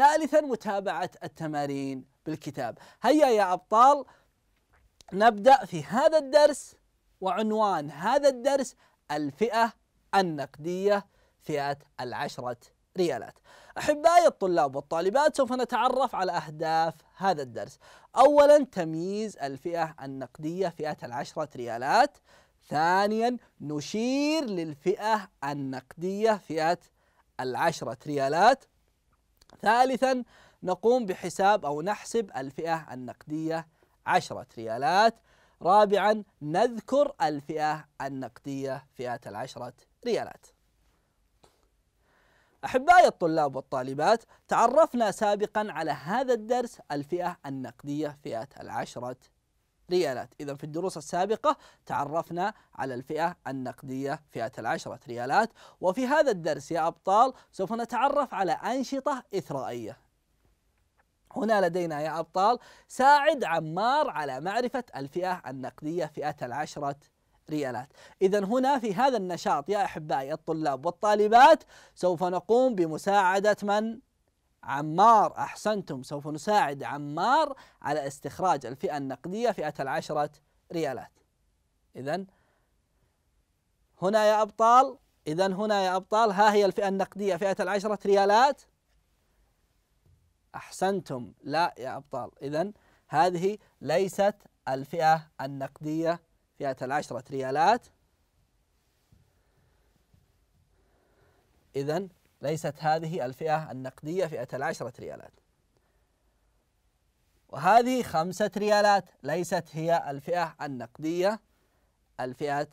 ثالثا متابعة التمارين بالكتاب هيا يا أبطال نبدأ في هذا الدرس وعنوان هذا الدرس الفئة النقدية فئة العشرة ريالات أحبائي الطلاب والطالبات سوف نتعرف على أهداف هذا الدرس أولا تمييز الفئة النقدية فئة العشرة ريالات ثانيا نشير للفئة النقدية فئة العشرة ريالات ثالثا نقوم بحساب أو نحسب الفئة النقدية عشرة ريالات رابعا نذكر الفئة النقدية فئة العشرة ريالات أحبائي الطلاب والطالبات تعرفنا سابقا على هذا الدرس الفئة النقدية فئة العشرة ريالات إذا في الدروس السابقة تعرفنا على الفئة النقدية فئة العشرة ريالات وفي هذا الدرس يا أبطال سوف نتعرف على أنشطة إثرائية هنا لدينا يا أبطال ساعد عمار على معرفة الفئة النقدية فئة العشرة ريالات إذا هنا في هذا النشاط يا أحبائي الطلاب والطالبات سوف نقوم بمساعدة من؟ عمار أحسنتم سوف نساعد عمار على استخراج الفئة النقدية فئة العشرة ريالات إذا هنا يا أبطال إذا هنا يا أبطال ها هي الفئة النقدية فئة العشرة ريالات أحسنتم لا يا أبطال إذا هذه ليست الفئة النقدية فئة العشرة ريالات إذا ليست هذه الفئة النقدية فئة العشرة ريالات وهذه خمسة ريالات ليست هي الفئة النقدية الفئة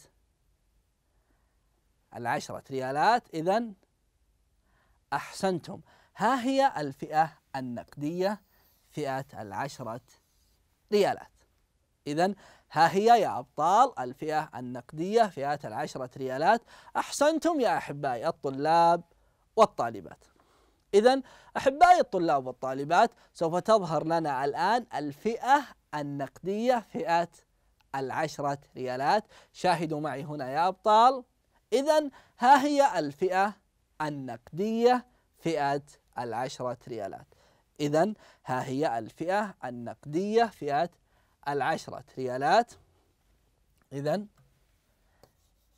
العشرة ريالات إذا أحسنتم ها هي الفئة النقدية فئة العشرة ريالات إذا ها هي يا أبطال الفئة النقدية فئة العشرة ريالات أحسنتم يا أحبائي الطلاب والطالبات إذا أحبائي الطلاب والطالبات سوف تظهر لنا الآن الفئة النقدية فئة العشرة ريالات شاهدوا معي هنا يا أبطال إذا ها هي الفئة النقدية فئة العشرة ريالات إذا ها هي الفئة النقدية فئة العشرة ريالات إذا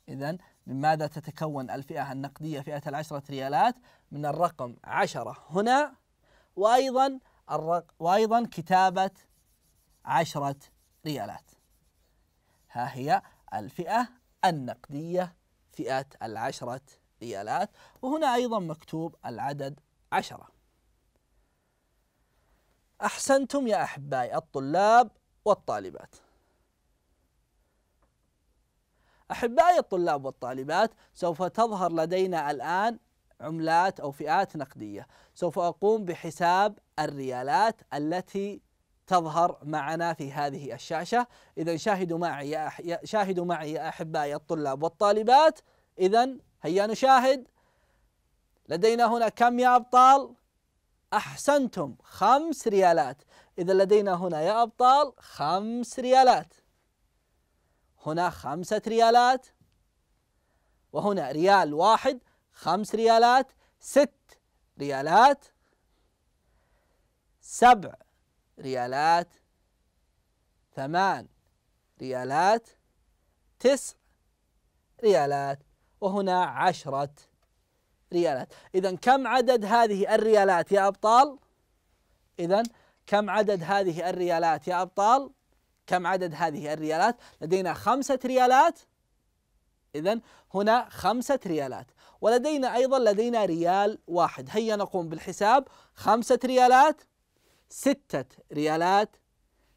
إذا من ماذا تتكون الفئة النقدية فئة العشرة ريالات من الرقم عشرة هنا وأيضا الرق وأيضا كتابة عشرة ريالات ها هي الفئة النقدية فئة العشرة ريالات وهنا أيضا مكتوب العدد عشرة أحسنتم يا أحبائي الطلاب والطالبات أحبائي الطلاب والطالبات سوف تظهر لدينا الآن عملات أو فئات نقدية سوف أقوم بحساب الريالات التي تظهر معنا في هذه الشاشة إذا شاهدوا معي يا أح... شاهدوا معي يا أحبائي الطلاب والطالبات إذا هيا نشاهد لدينا هنا كم يا أبطال أحسنتم خمس ريالات إذا لدينا هنا يا أبطال خمس ريالات هنا خمسة ريالات وهنا ريال واحد خمس ريالات ست ريالات سبع ريالات ثمان ريالات تسع ريالات وهنا عشرة ريالات إذا كم عدد هذه الريالات يا أبطال؟ إذا كم عدد هذه الريالات يا أبطال؟ كم عدد هذه الريالات لدينا خمسة ريالات إذا هنا خمسة ريالات ولدينا أيضا لدينا ريال واحد هيا نقوم بالحساب خمسة ريالات ستة ريالات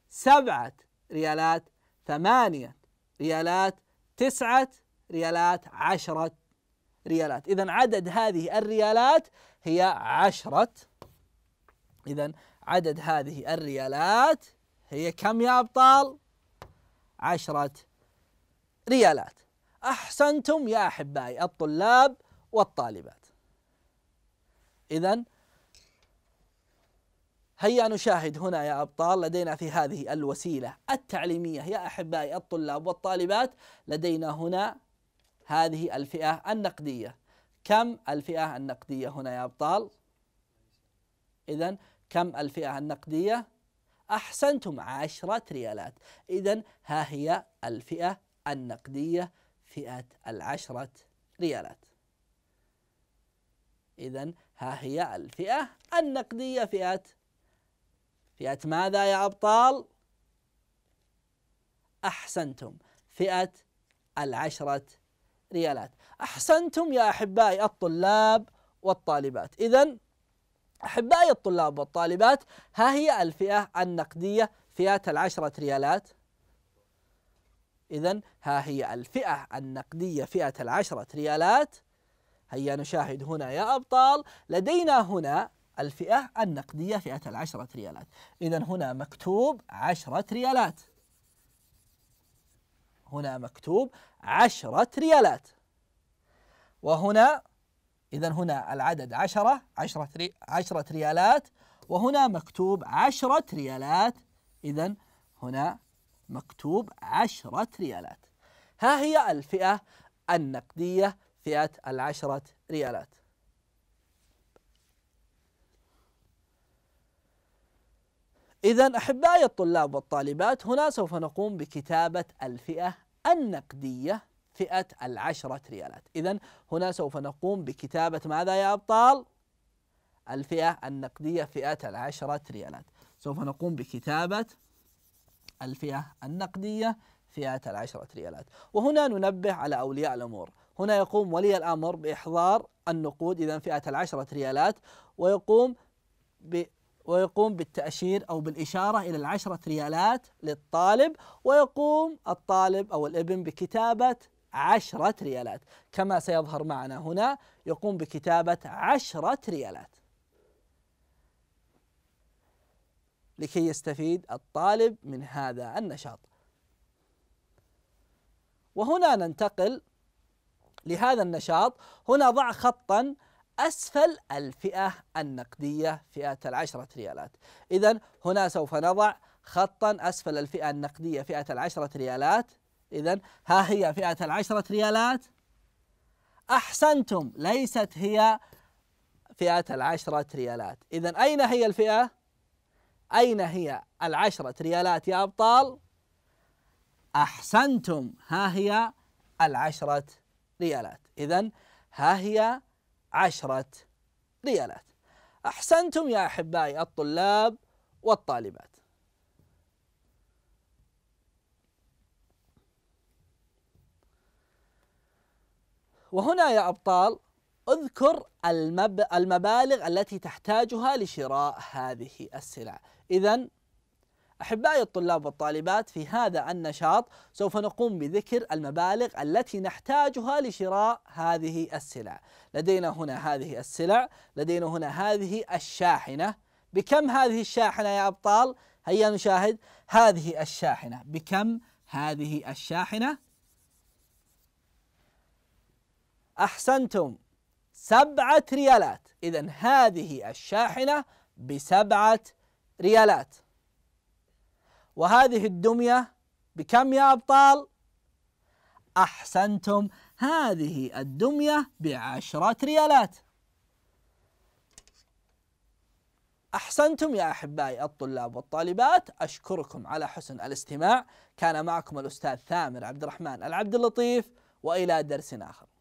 سبعة ريالات ثمانية ريالات تسعة ريالات عشرة ريالات إذا عدد هذه الريالات هي عشرة إذا عدد هذه الريالات هي كم يا أبطال؟ عشرة ريالات أحسنتم يا أحبائي الطلاب والطالبات إذا هيا نشاهد هنا يا أبطال لدينا في هذه الوسيلة التعليمية يا أحبائي الطلاب والطالبات لدينا هنا هذه الفئة النقدية كم الفئة النقدية هنا يا أبطال؟ إذا كم الفئة النقدية؟ أحسنتم عشرة ريالات إذا ها هي الفئة النقدية فئة العشرة ريالات إذا ها هي الفئة النقدية فئة فئة ماذا يا أبطال؟ أحسنتم فئة العشرة ريالات أحسنتم يا أحبائي الطلاب والطالبات إذا أحبائي الطلاب والطالبات ها هي الفئة النقدية فئة العشرة ريالات إذا ها هي الفئة النقدية فئة العشرة ريالات هيا نشاهد هنا يا أبطال لدينا هنا الفئة النقدية فئة العشرة ريالات إذا هنا مكتوب عشرة ريالات هنا مكتوب عشرة ريالات وهنا إذا هنا العدد عشرة عشرة, ري عشرة ريالات وهنا مكتوب عشرة ريالات إذا هنا مكتوب عشرة ريالات ها هي الفئة النقدية فئة العشرة ريالات إذا أحبائي الطلاب والطالبات هنا سوف نقوم بكتابة الفئة النقدية فئة العشرة ريالات إذا هنا سوف نقوم بكتابة ماذا يا أبطال؟ الفئة النقدية فئة العشرة ريالات سوف نقوم بكتابة الفئة النقدية فئة العشرة ريالات وهنا ننبه على أولياء الأمور هنا يقوم ولي الأمر بإحضار النقود إذا فئة العشرة ريالات ويقوم ب ويقوم بالتأشير أو بالإشارة إلى العشرة ريالات للطالب ويقوم الطالب أو الابن بكتابة عشرة ريالات كما سيظهر معنا هنا يقوم بكتابة عشرة ريالات لكي يستفيد الطالب من هذا النشاط وهنا ننتقل لهذا النشاط هنا ضع خطا أسفل الفئة النقدية فئة العشرة ريالات إذا هنا سوف نضع خطا أسفل الفئة النقدية فئة العشرة ريالات إذا ها هي فئة العشرة ريالات أحسنتم ليست هي فئة العشرة ريالات إذا أين هي الفئة؟ أين هي العشرة ريالات يا أبطال؟ أحسنتم ها هي العشرة ريالات إذا ها هي عشرة ريالات أحسنتم يا أحبائي الطلاب والطالبات وهنا يا أبطال اذكر المب... المبالغ التي تحتاجها لشراء هذه السلع إذا أحبائي الطلاب والطالبات في هذا النشاط سوف نقوم بذكر المبالغ التي نحتاجها لشراء هذه السلع لدينا هنا هذه السلع لدينا هنا هذه الشاحنة بكم هذه الشاحنة يا أبطال؟ هيا نشاهد هذه الشاحنة بكم هذه الشاحنة أحسنتم سبعة ريالات إذا هذه الشاحنة بسبعة ريالات وهذه الدمية بكم يا أبطال؟ أحسنتم هذه الدمية بعشرة ريالات أحسنتم يا أحبائي الطلاب والطالبات أشكركم على حسن الاستماع كان معكم الأستاذ ثامر عبد الرحمن العبد اللطيف وإلى درس آخر